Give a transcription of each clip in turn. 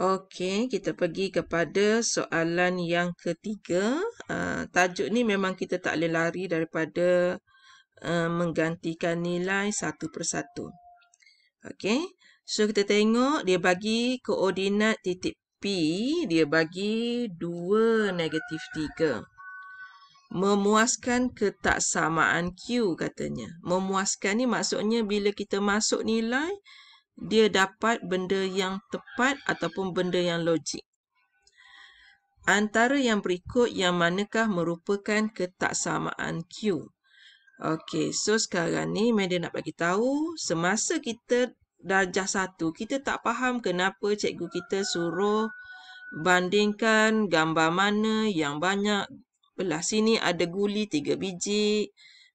Okey, kita pergi kepada soalan yang ketiga. Uh, tajuk ni memang kita tak boleh lari daripada uh, menggantikan nilai satu persatu. Okey, so kita tengok dia bagi koordinat titik P, dia bagi 2 negatif 3. Memuaskan ketaksamaan Q katanya. Memuaskan ni maksudnya bila kita masuk nilai, dia dapat benda yang tepat ataupun benda yang logik. Antara yang berikut yang manakah merupakan ketaksamaan Q. Okey, so sekarang ni media nak bagi tahu semasa kita darjah satu, kita tak faham kenapa cikgu kita suruh bandingkan gambar mana yang banyak. Belah sini ada guli tiga biji,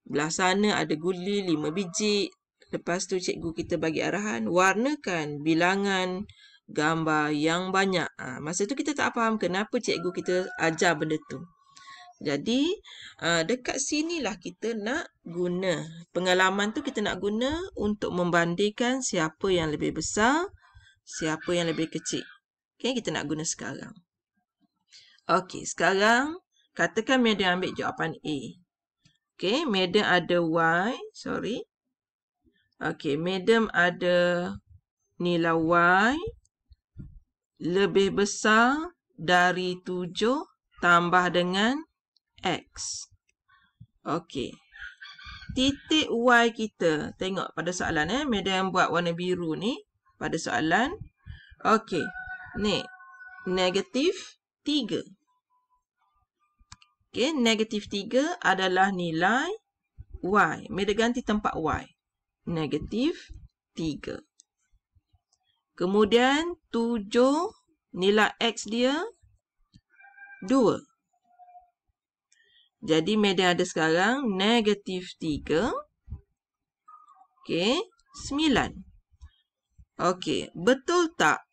belah sana ada guli lima biji, Lepas tu cikgu kita bagi arahan warnakan bilangan gambar yang banyak. Ha, masa tu kita tak faham kenapa cikgu kita ajar benda tu. Jadi uh, dekat sinilah kita nak guna pengalaman tu kita nak guna untuk membandingkan siapa yang lebih besar, siapa yang lebih kecil. Okay kita nak guna sekarang. Okey, sekarang katakan media ambil jawapan A. Okey, media ada Y, sorry, Okey, madam ada nilai Y lebih besar dari 7 tambah dengan X. Okey. Titik Y kita, tengok pada soalan eh. Madam buat warna biru ni pada soalan. Okey, ni negatif 3. Okey, negatif 3 adalah nilai Y. Madam ganti tempat Y negatif 3. Kemudian 7 nilai X dia 2. Jadi media ada sekarang negatif 3. Okey, 9. Okey, betul tak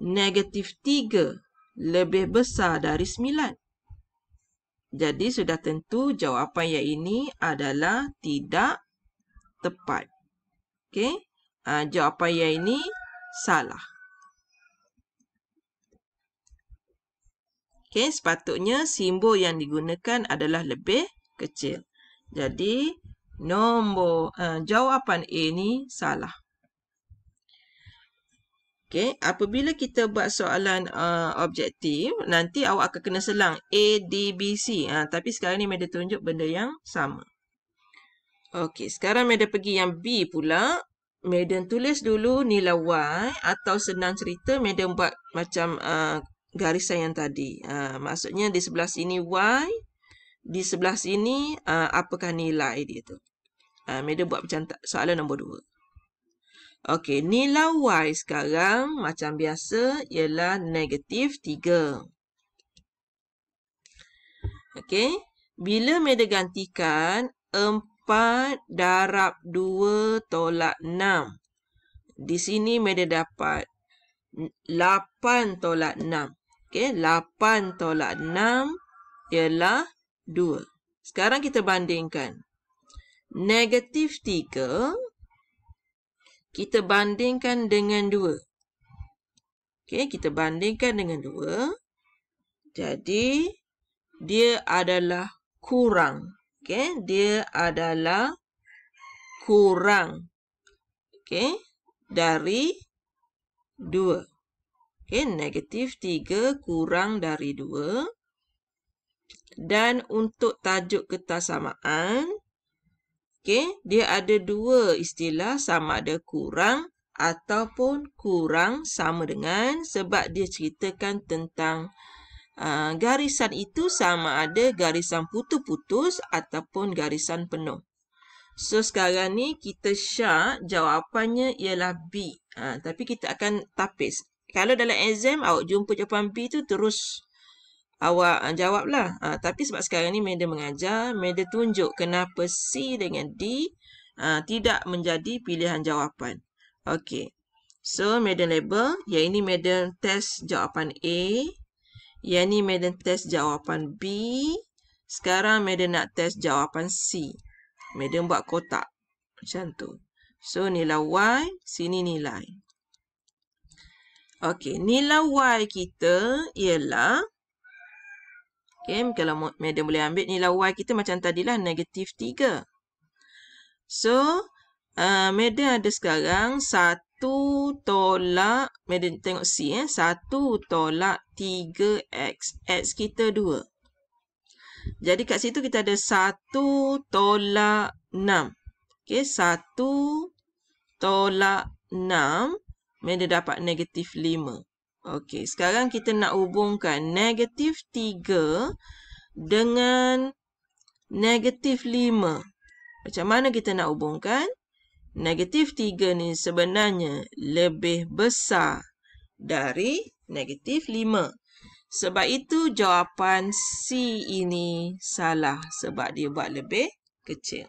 negatif 3 lebih besar dari 9? Jadi sudah tentu jawapan yang ini adalah tidak tepat. Okey. Uh, ah, jawapan yang ini salah. Okey, sepatutnya simbol yang digunakan adalah lebih kecil. Jadi, nombor uh, jawapan A ni salah. Okey, apabila kita buat soalan uh, objektif, nanti awak akan kena selang A, D, B, C. Uh, tapi sekarang ni media tunjuk benda yang sama. Okey, sekarang Madam pergi yang B pula. Madam tulis dulu nilai Y atau senang cerita Madam buat macam uh, garisan yang tadi. Uh, maksudnya di sebelah sini Y, di sebelah sini uh, apakah nilai dia tu. Uh, Madam buat macam soalan nombor dua. Okey, nilai Y sekarang macam biasa ialah negatif tiga. Okey, bila Madam gantikan empat. 4 darab 2 tolak 6. Di sini Meda dapat 8 tolak 6. Okay, 8 tolak 6 ialah 2. Sekarang kita bandingkan. Negatif 3, kita bandingkan dengan 2. Okay, kita bandingkan dengan 2. Jadi, dia adalah kurang. Okey, dia adalah kurang okey, dari 2. okey, negatif 3 kurang dari 2. Dan untuk tajuk ketasamaan, okey, dia ada dua istilah sama ada kurang ataupun kurang sama dengan sebab dia ceritakan tentang kurang. Ah, garisan itu sama ada garisan putus-putus ataupun garisan penuh. So sekarang ni kita syak jawapannya ialah B. Ha, tapi kita akan tapis. Kalau dalam exam awak jumpa jawapan B tu terus awak ha, jawablah. Ha, tapi sebab sekarang ni media mengajar, media tunjuk kenapa C dengan D ha, tidak menjadi pilihan jawapan. Okey. So, medan label. Yang ini medan test jawapan A. Yang ni Madden test jawapan B. Sekarang Madden nak test jawapan C. Madden buat kotak. Macam tu. So nilai Y. Sini nilai. Okey. Nilai Y kita ialah. Okay, Kalau Madden boleh ambil nilai Y kita macam tadilah. Negatif 3. So. Uh, Madden ada sekarang 1 satu tolak, medan tengok C eh, satu tolak tiga x X kita dua. Jadi kat situ kita ada satu tolak enam, Okey, satu tolak enam, medan dapat negatif lima. Okey, sekarang kita nak hubungkan negatif tiga dengan negatif lima. Macam mana kita nak hubungkan? negatif 3 ni sebenarnya lebih besar dari negatif 5. Sebab itu jawapan C ini salah sebab dia buat lebih kecil.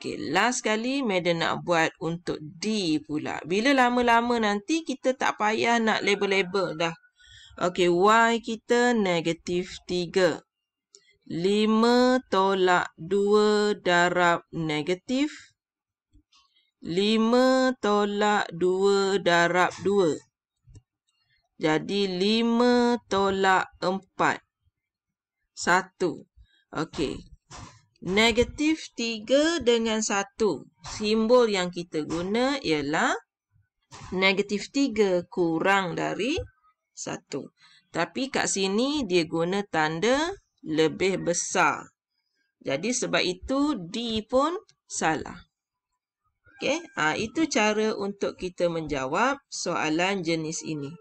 Okay, last kali Madam nak buat untuk D pula. Bila lama-lama nanti kita tak payah nak label-label dah. Okay, Y kita negatif 3. 5 tolak 2 darab negatif 5 tolak 2 darab 2. Jadi 5 tolak 4. 1. Okey. Negatif 3 dengan 1. Simbol yang kita guna ialah negatif 3 kurang dari 1. Tapi kat sini dia guna tanda lebih besar. Jadi sebab itu D pun salah. Okey, ha, itu cara untuk kita menjawab soalan jenis ini.